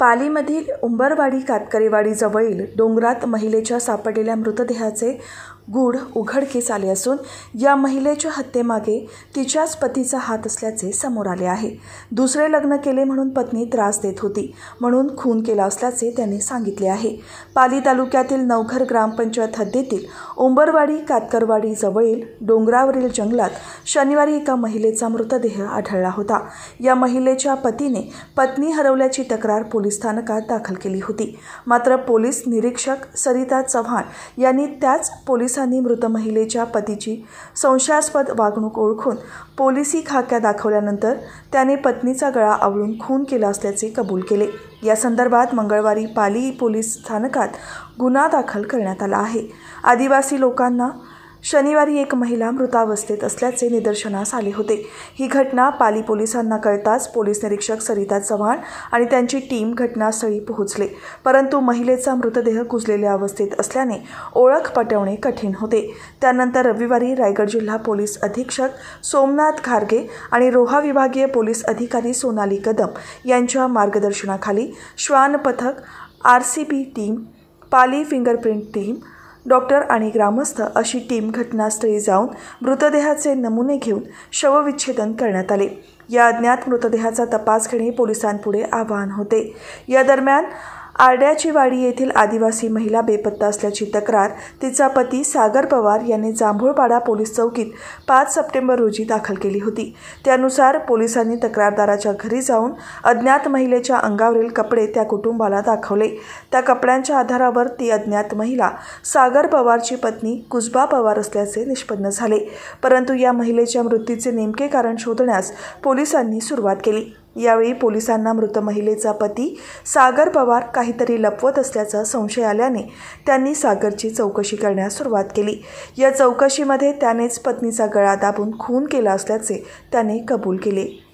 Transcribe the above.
पालीमधील उंबरवाडी कातकरीवाडीजवळील डोंगरात महिलेच्या सापडलेल्या मृतदेहाचे गूढ उघडकीस आले असून या महिलेच्या हत्येमागे तिच्याच पतीचा हात असल्याचे समोर आले आहे दुसरे लग्न केले म्हणून पत्नी त्रास देत होती म्हणून खून केला असल्याचे त्यांनी सांगितले आहे पाली तालुक्यातील नवघर ग्रामपंचायत हद्दीतील उंबरवाडी कातकरवाडी जवळील डोंगरावरील जंगलात शनिवारी एका महिलेचा मृतदेह आढळला होता या महिलेच्या पतीने पत्नी हरवल्याची तक्रार पोलीस स्थानकात दाखल केली होती मात्र पोलीस निरीक्षक सरिता चव्हाण यांनी त्याच पोलीस पोलिसांनी मृत महिलेच्या पतीची संशयास्पद वागणूक ओळखून पोलिसी खाक्या दाखवल्यानंतर त्याने पत्नीचा गळा आवळून खून केला असल्याचे कबूल केले या संदर्भात मंगळवारी पाली पोलीस स्थानकात गुन्हा दाखल करण्यात आला आहे आदिवासी लोकांना शनिवारी एक महिला मृतावस्थेत असल्याचे निदर्शनास आले होते ही घटना पाली पोलिसांना कळताच पोलीस निरीक्षक सरिता चव्हाण आणि त्यांची टीम घटनास्थळी पोहोचले परंतु महिलेचा मृतदेह कुजलेल्या अवस्थेत असल्याने ओळख पटवणे कठीण होते त्यानंतर रविवारी रायगड जिल्हा पोलीस अधीक्षक सोमनाथ खारगे आणि रोहा विभागीय पोलीस अधिकारी सोनाली कदम यांच्या मार्गदर्शनाखाली श्वान पथक आर सी बी टीम पाली फिंगरप्रिंट टीम डॉक्टर आणि ग्रामस्थ अशी टीम घटनास्थळी जाऊन मृतदेहाचे नमुने घेऊन शवविच्छेदन करण्यात आले या अज्ञात मृतदेहाचा तपास घेणे पोलिसांपुढे आव्हान होते या दरम्यान वाडी येथील आदिवासी महिला बेपत्ता असल्याची तक्रार तिचा पती सागर पवार यांनी जांभूळपाडा पोलीस चौकीत पाच सप्टेंबर रोजी दाखल केली होती त्यानुसार पोलिसांनी तक्रारदाराच्या घरी जाऊन अज्ञात महिलेच्या अंगावरील कपडे त्या कुटुंबाला दाखवले त्या कपड्यांच्या आधारावर ती अज्ञात महिला सागर पवारची पत्नी कुजबा पवार असल्याचे निष्पन्न झाले परंतु या महिलेच्या मृत्यूचे नेमके कारण शोधण्यास पोलिसांनी सुरुवात केली यावेळी पोलिसांना मृत महिलेचा पती सागर पवार काहीतरी लपवत असल्याचा संशय आल्याने त्यांनी सागरची चौकशी करण्यास सुरुवात केली या चौकशीमध्ये त्यानेच पत्नीचा गळा दाबून खून केला असल्याचे त्याने कबूल केले